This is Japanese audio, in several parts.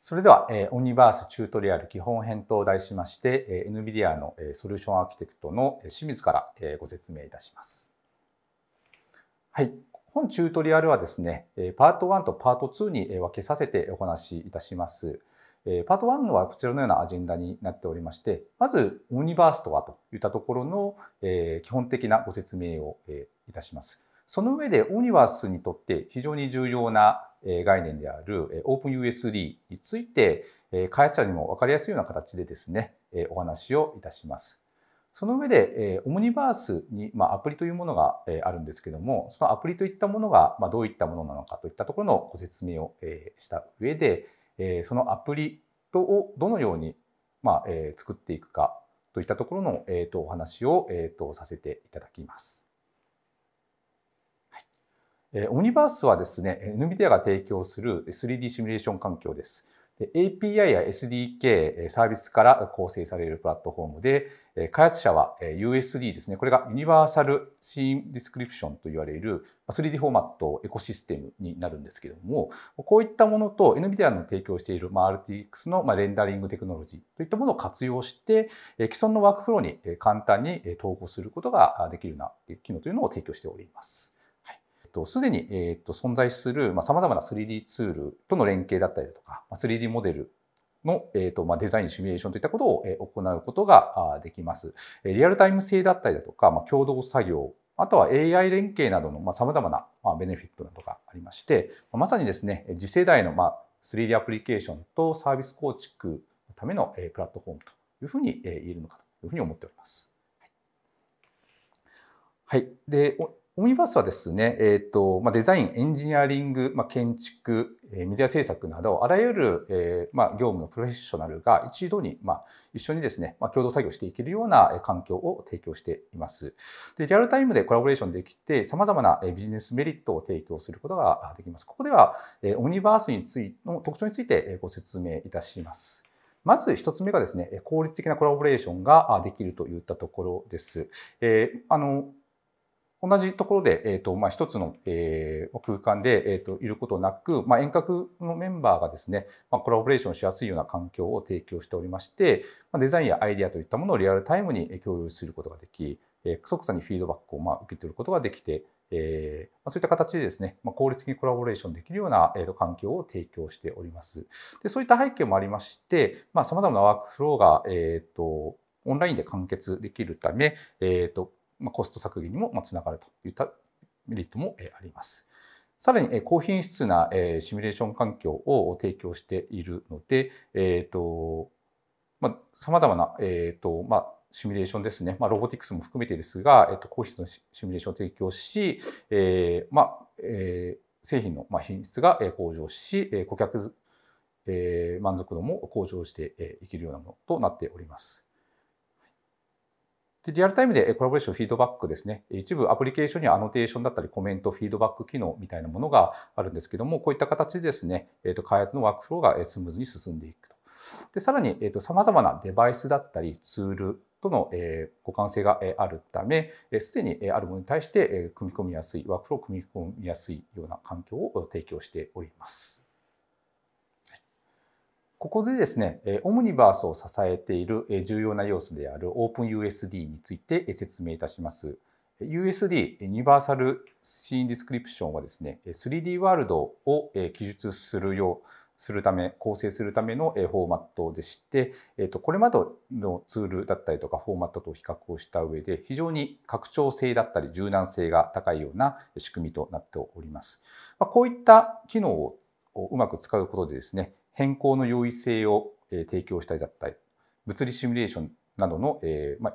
それでは、えオニバースチュートリアル基本編と題しまして、え NVIDIA の、えソリューションアーキテクトの清水から、えご説明いたします。はい、本チュートリアルはですね、パート1とパート2に分けさせてお話しいたします。パート1のはこちらのようなアジェンダになっておりまして、まずオニバースとはといったところの、え基本的なご説明を、えいたします。その上でオニバースにとって非常に重要な概念であるオープン u s d について開発者にも分かりやすいような形でですねお話をいたします。その上でオムニバースにアプリというものがあるんですけどもそのアプリといったものがどういったものなのかといったところのご説明をした上でそのアプリをどのように作っていくかといったところのお話をさせていただきます。オニバースはですね、NVIDIA が提供する 3D シミュレーション環境です。API や SDK サービスから構成されるプラットフォームで、開発者は USD ですね、これがユニバーサルシーンディスクリプションと言われる 3D フォーマットエコシステムになるんですけれども、こういったものと NVIDIA の提供している RTX のレンダリングテクノロジーといったものを活用して、既存のワークフローに簡単に統合することができるような機能というのを提供しております。っと、すでに、えっと、存在する、まあ、様々な 3D ツールとの連携だったりとか、3D モデルの、えーとまあ、デザイン、シミュレーションといったことを、えー、行うことができます。リアルタイム性だったりだとか、まあ、共同作業、あとは AI 連携などのさまざ、まな、まあ、ベネフィットなどがありまして、まさにですね、次世代の、まあ、3D アプリケーションとサービス構築のための、えー、プラットフォームというふうに、えー、言えるのかというふうに思っております。はい。で、オミニバースはですね、えーとまあ、デザイン、エンジニアリング、まあ、建築、えー、メディア制作など、あらゆる、えーまあ、業務のプロフェッショナルが一度に、まあ、一緒にですね、まあ、共同作業していけるような環境を提供しています。でリアルタイムでコラボレーションできて、様々なビジネスメリットを提供することができます。ここでは、えー、オミニバースについの特徴についてご説明いたします。まず1つ目がですね、効率的なコラボレーションができるといったところです。えー、あの同じところで、えーとまあ、一つの、えー、空間で、えーと、いることなく、まあ、遠隔のメンバーがですね、まあ、コラボレーションしやすいような環境を提供しておりまして、まあ、デザインやアイディアといったものをリアルタイムに共有することができ、えー、即座にフィードバックを、まあ、受け取ることができて、えーまあ、そういった形でですね、まあ、効率的にコラボレーションできるような、えー、と環境を提供しております。でそういった背景もありまして、まあ、様々なワークフローが、えーと、オンラインで完結できるため、えーとまあ、コスト削減にもつながるといったメリットもあります。さらに高品質なシミュレーション環境を提供しているので、えっ、ー、と、まあ、さまざまな、えっ、ー、と、まあ、シミュレーションですね。まあ、ロボティクスも含めてですが、えっと、高質のシミュレーションを提供し、えー、まあ、えー、製品の品質が向上し、顧客、えー、満足度も向上していけるようなものとなっております。で、リアルタイムでコラボレーションフィードバックですね。一部アプリケーションにはアノテーションだったりコメント、フィードバック機能みたいなものがあるんですけども、こういった形でですね、えっと、開発のワークフローがスムーズに進んでいくと。で、さらに、えまと、様々なデバイスだったりツール、との互換性があるため、すでにあるものに対して組み込みやすい、ワークフローを組み込みやすいような環境を提供しております。ここでですね、オムニバースを支えている重要な要素である OpenUSD について説明いたします。USD、ユニバーサルシーンディスクリプションはですね、3D ワールドを記述するよう、するため、構成するためのフォーマットでして、えっと、これまでのツールだったりとかフォーマットと比較をした上で、非常に拡張性だったり柔軟性が高いような仕組みとなっております。まこういった機能をうまく使うことでですね、変更の容易性を提供したりだったり物理シミュレーションなどの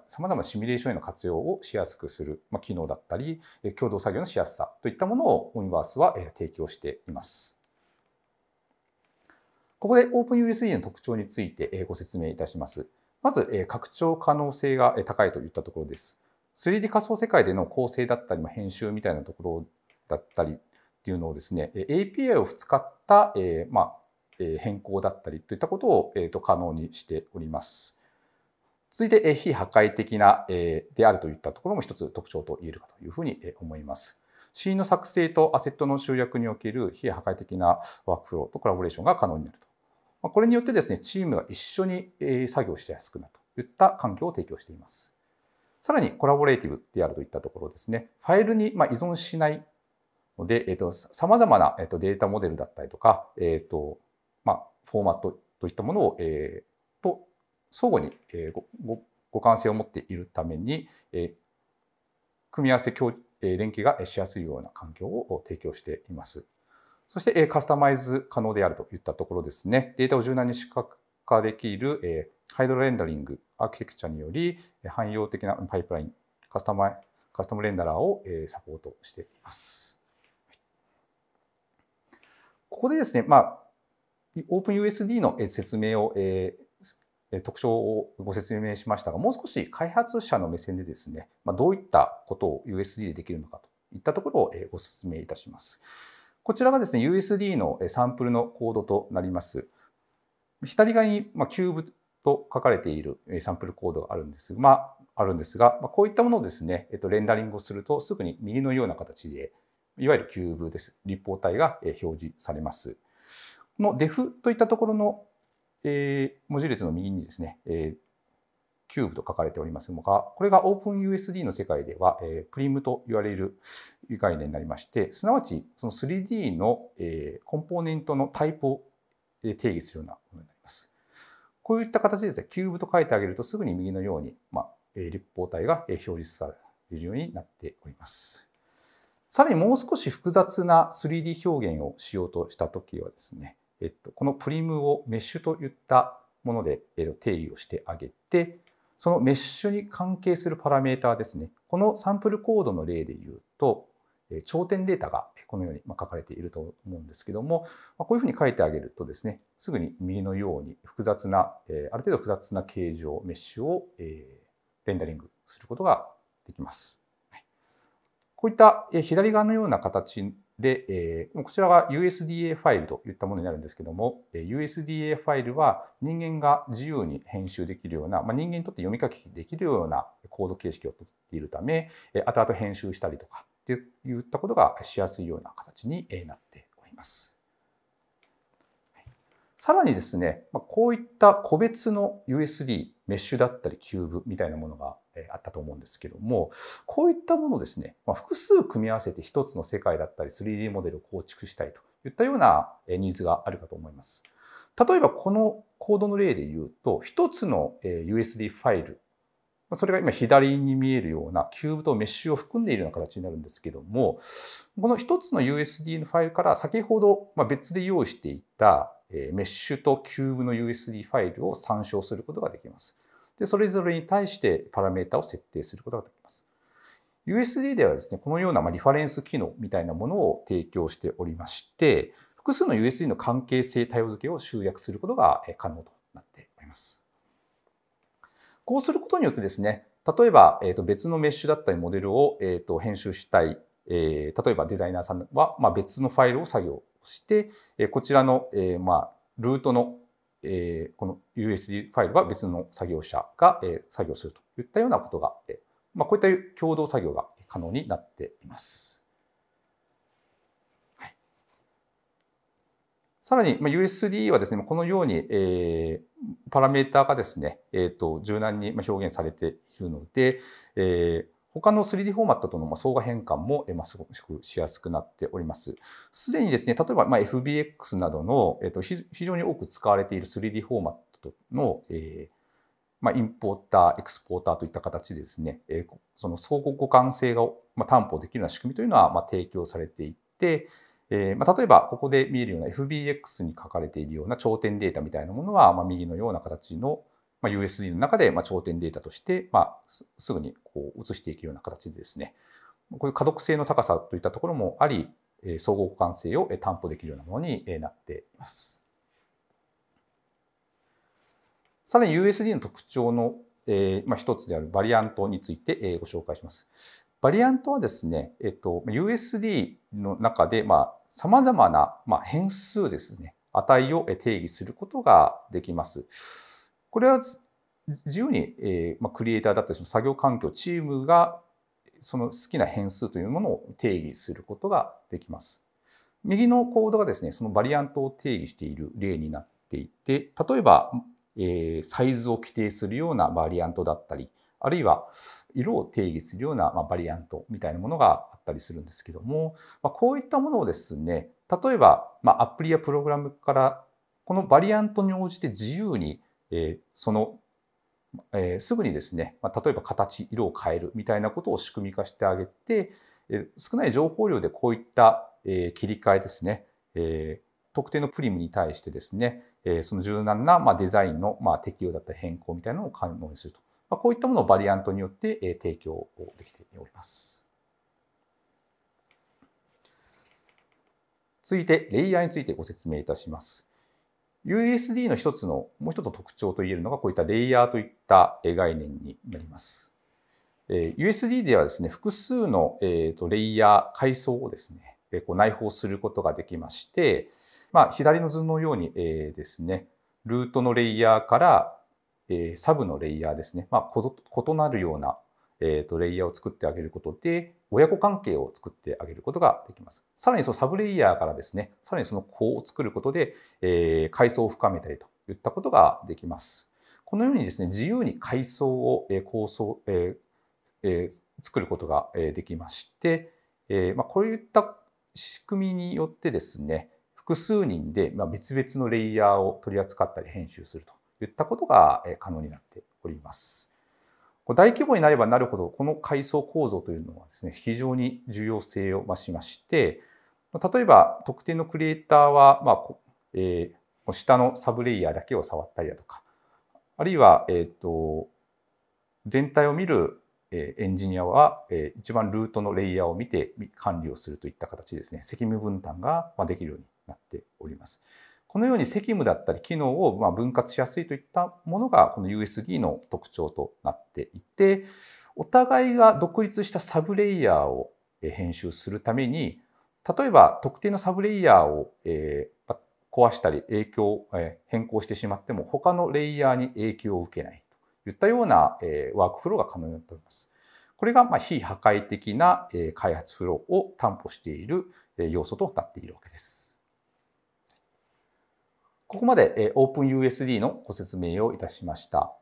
さまざ、まなシミュレーションへの活用をしやすくする、ま機能だったり共同作業のしやすさといったものをオニバースは提供しています。ここで OpenUSD の特徴についてご説明いたします。まず、拡張可能性が高いといったところです。3D 仮想世界での構成だったり、編集みたいなところだったりっていうのをですね、API を使った、まあ、変更だったりといったことを可能にしております。続いて非破壊的なであるといったところも一つ特徴と言えるかというふうに思います。ンの作成とアセットの集約における非破壊的なワークフローとコラボレーションが可能になると。これによってですね、チームが一緒に作業しやすくなるといった環境を提供しています。さらにコラボレーティブであるといったところですね、ファイルに依存しないので、さまざまなデータモデルだったりとか、えとまあ、フォーマットといったものを、えー、と相互に、えー、ごご互換性を持っているために、えー、組み合わせ共、え連携がしやすいような環境を提供しています。そして、えカスタマイズ可能であるといったところですね。データを柔軟に視覚化できる、えハイドロレンダリングアーキテクチャにより汎用的なパイプラインカスタマイカスタムレンダラーをサポートしています。ここでですね、まあ、OpenUSD の説明を、えー、特徴をご説明しましたがもう少し開発者の目線でですね、まあ、どういったことを USD でできるのかといったところをご説明いたします。こちらがですね USD のサンプルのコードとなります。左側に、まあ、キューブと書かれているサンプルコードがあるんですが、まあ、あるんですが、まあ、こういったものをですね、えっと、レンダリングをするとすぐに右のような形でいわゆるキューブです立方体が表示されます。の def といったところの、えー、文字列の右にですね、えー、キューブと書かれておりますが、これが OpenUSD の世界では、えー、プリムと言われる概念になりまして、すなわちその 3D の、えー、コンポーネントのタイプを定義するようなものになります。こういった形でですね、キューブと書いてあげるとすぐに右のように、まあ、立方体が表示されるようになっております。さらにもう少し複雑な 3D 表現をしようとしたときはですね、えっと、このプリムをメッシュといったもので、えっと、定義をしてあげて、そのメッシュに関係するパラメーターですね。このサンプルコードの例で言うと、頂点データがこのように書かれていると思うんですけども、こういうふうに書いてあげるとですね、すぐに右のように複雑な、ある程度複雑な形状、メッシュをレンダリングすることができます。こういった左側のような形で、えー、こちらが USDA ファイルといったものになるんですけども、USDA ファイルは人間が自由に編集できるような、まあ、人間にとって読み書きできるようなコード形式をとっているため、後々編集したりとかっていったことがしやすいような形になっております。さらにですね、こういった個別の USD、メッシュだったりキューブみたいなものがあったと思うんですけどもこういったものをですね、ま複数組み合わせて1つの世界だったり 3D モデルを構築したいといったようなニーズがあるかと思います。例えばこのコードの例で言うと1つの USD ファイルそれが今左に見えるようなキューブとメッシュを含んでいるような形になるんですけどもこの1つの USD のファイルから先ほど別で用意していたメッシュとキューブの USD ファイルを参照することができます。で、それぞれに対してパラメータを設定することができます。USD ではですね、このようなリファレンス機能みたいなものを提供しておりまして、複数の USD の関係性対応付けを集約することが可能となっております。こうすることによってですね、例えば、えと別のメッシュだったりモデルを、えと編集したい、え例えばデザイナーさんは、ま別のファイルを作業して、えこちらの、えまルートのえー、この USD ファイルは別の作業者が、えー、作業するといったようなことが、えーまあ、こういった共同作業が可能になっています。はい、さらに、まあ、USD はですね、このように、えー、パラメータがですね、えーと、柔軟に表現されているので、えー他の 3D フォーマットとの相互変換も、まあ、すごくしやすくなっております。すでにですね、例えば、ま FBX などの、えと非常に多く使われている 3D フォーマットの、えまあ、インポーター、エクスポーターといった形でですね、えその相互互換性が、まあ、担保できるような仕組みというのは、まあ、提供されていて、えまあ、例えばここで見えるような FBX に書かれているような頂点データみたいなものは、まあ、右のような形のまあ、USD の中で、まあ、頂点データとして、まあ、すぐにこう移していくような形でですね、こういう可読性の高さといったところもあり、総合互換性を担保できるようなものになっています。さらに USD の特徴の一つであるバリアントについてご紹介します。バリアントはですね、えっと、USD の中でさまざまな変数ですね、値を定義することができます。これは自由に、えーまあ、クリエイターだったりその作業環境チームがその好きな変数というものを定義することができます。右のコードがですねそのバリアントを定義している例になっていて例えば、えー、サイズを規定するようなバリアントだったりあるいは色を定義するような、まあ、バリアントみたいなものがあったりするんですけども、まあ、こういったものをですね例えば、まあ、アプリやプログラムからこのバリアントに応じて自由にえその、えすぐにですね、ま例えば形色を変えるみたいなことを仕組み化してあげて、え少ない情報量でこういった、え切り替えですね、え特定のプリムに対してですね、えその柔軟な、まデザインの、ま適用だったり変更みたいなのを可能にすると、まこういったものをバリアントによって、え提供できております。続いて、レイヤーについてご説明いたします。USD の一つの、もう一つ特徴といえるのが、こういったレイヤーといった概念になります。え USD ではですね、複数の、えとレイヤー、階層をですね、え内包することができまして、まあ、左の図のように、えですね、ルートのレイヤーから、えサブのレイヤーですね、まあ、異なるような、えとレイヤーを作ってあげることで、親子関係を作ってあげることができます。さらにそのサブレイヤーからですね、さらにその子を作ることで、えー、階層を深めたりといったことができます。このようにですね、自由に階層を、えー、構想、えーえー、作ることができまして、えーまあ、こういった仕組みによってですね、複数人で別々のレイヤーを取り扱ったり編集するといったことが可能になっております。大規模になればなるほどこの階層構造というのはですね非常に重要性を増しまして例えば特定のクリエイターは、まあえー、下のサブレイヤーだけを触ったりだとかあるいは、えーと、全体を見るエンジニアは一番ルートのレイヤーを見て管理をするといった形ですね責務分担ができるようになっております。このように責務だったり機能をま分割しやすいといったものがこの USD の特徴となっていてお互いが独立したサブレイヤーを編集するために例えば特定のサブレイヤーを、え壊したり影響、え変更してしまっても他のレイヤーに影響を受けないといったような、えワークフローが可能になっております。これが、ま非破壊的な、え開発フローを担保している要素となっているわけです。ここまで OpenUSD のご説明をいたしました。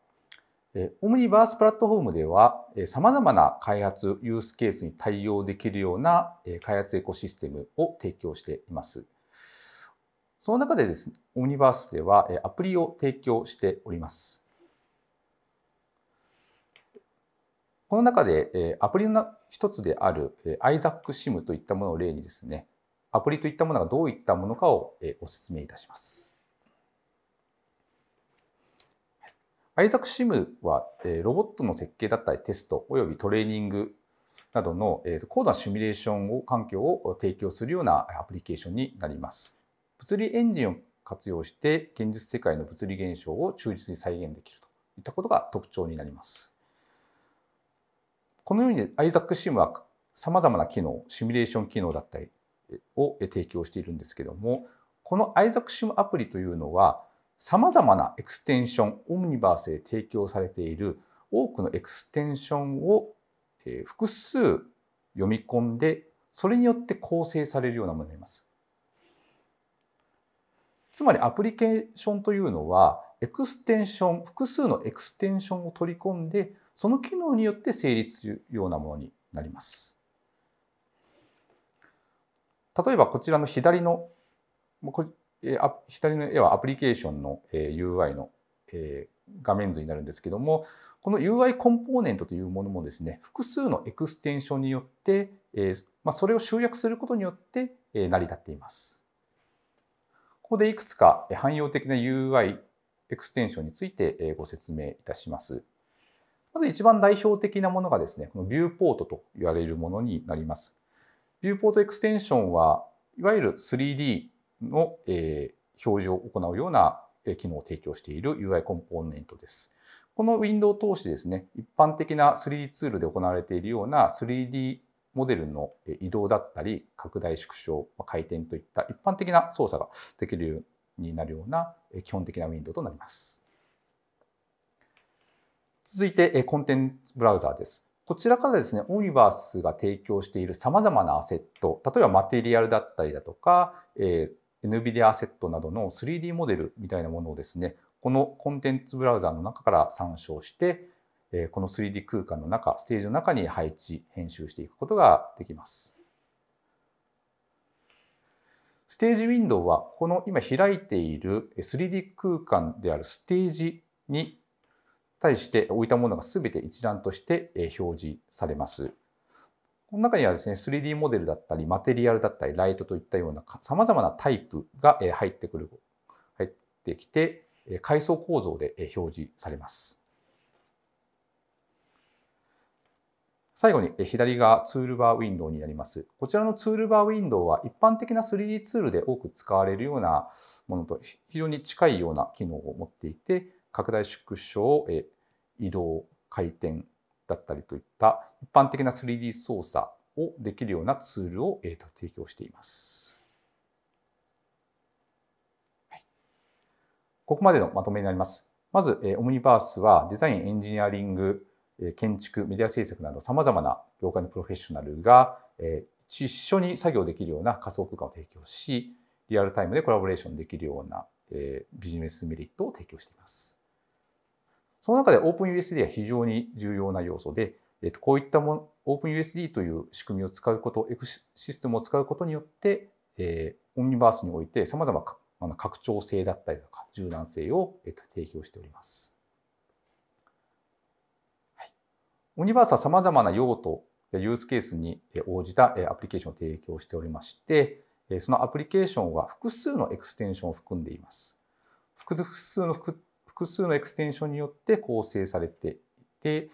オムニバースプラットフォームでは、様々な開発、ユースケースに対応できるような開発エコシステムを提供しています。その中でですね、オムニバースではアプリを提供しております。この中でアプリの一つである iZac SIM といったものを例にですね、アプリといったものがどういったものかをご説明いたします。アイザック・シムは、えー、ロボットの設計だったりテストおよびトレーニングなどの、えー、高度なシミュレーションを環境を提供するようなアプリケーションになります。物理エンジンを活用して現実世界の物理現象を忠実に再現できるといったことが特徴になります。このようにアイザック・シムはさまざまな機能シミュレーション機能だったりを提供しているんですけどもこのアイザック・シムアプリというのはさまざまなエクステンションオムニバースで提供されている多くのエクステンションを複数読み込んでそれによって構成されるようなものになります。つまりアプリケーションというのはエクステンション複数のエクステンションを取り込んでその機能によって成立するようなものになります。例えばこちらの左のえ左の絵はアプリケーションの、えー、UI の、え画面図になるんですけどもこの UI コンポーネントというものもですね複数のエクステンションによって、えまあ、それを集約することによって、え成り立っています。ここでいくつか汎用的な UI エクステンションについてご説明いたします。まず一番代表的なものがですね、このビューポートと言われるものになります。ビューポートエクステンションはいわゆる 3D の、えー、表示を行うような機能を提供している UI コンポーネントです。このウィンドウを通してですね、一般的な 3D ツールで行われているような 3D モデルの移動だったり、拡大縮小、回転といった一般的な操作ができるようになるような基本的なウィンドウとなります。続いてコンテンツブラウザーです。こちらからですね、オニバースが提供している様々なアセット、例えばマテリアルだったりだとか、え NVIDIA アセットなどの 3D モデルみたいなものをですねこのコンテンツブラウザの中から参照してこの 3D 空間の中ステージの中に配置編集していくことができます。ステージウィンドウはこの今開いている 3D 空間であるステージに対して置いたものがすべて一覧として表示されます。この中にはですね、3D モデルだったり、マテリアルだったり、ライトといったような様々なタイプが入ってくる、入ってきて、階層構造で表示されます。最後に左側ツールバーウィンドウになります。こちらのツールバーウィンドウは一般的な 3D ツールで多く使われるようなものと非常に近いような機能を持っていて拡大縮小移動回転だったりといった一般的な 3D 操作をできるようなツールをえ提供しています。はい、ここまでのまとめになります。まず、えオムニバースはデザイン、エンジニアリング、え建築、メディア制作など様々な業界のプロフェッショナルがえ一緒に作業できるような仮想空間を提供し、リアルタイムでコラボレーションできるようなえビジネスメリットを提供しています。その中で OpenUSD は非常に重要な要素で、えっと、こういったもん。OpenUSD という仕組みを使うこと、エクシステムを使うことによって、えー、オンニバースにおいて様々あの拡張性だったりとか柔軟性を、えっと、提供しております。はい、オニバースは様々な用途やユースケースに応じたアプリケーションを提供しておりまして、そのアプリケーションは複数のエクステンションを含んでいます。複数の複数のエクステンションによって構成されていて、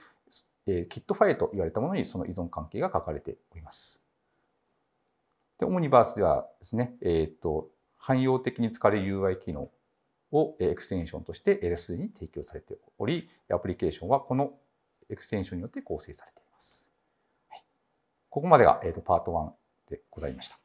えー、キットファイルと言われたものにその依存関係が書かれております。で、オムニバースではですね、えっ、ー、と、汎用的に使える UI 機能をエクステンションとしてすでに提供されており、アプリケーションはこのエクステンションによって構成されています。はい、ここまでが、えーとパート1でございました。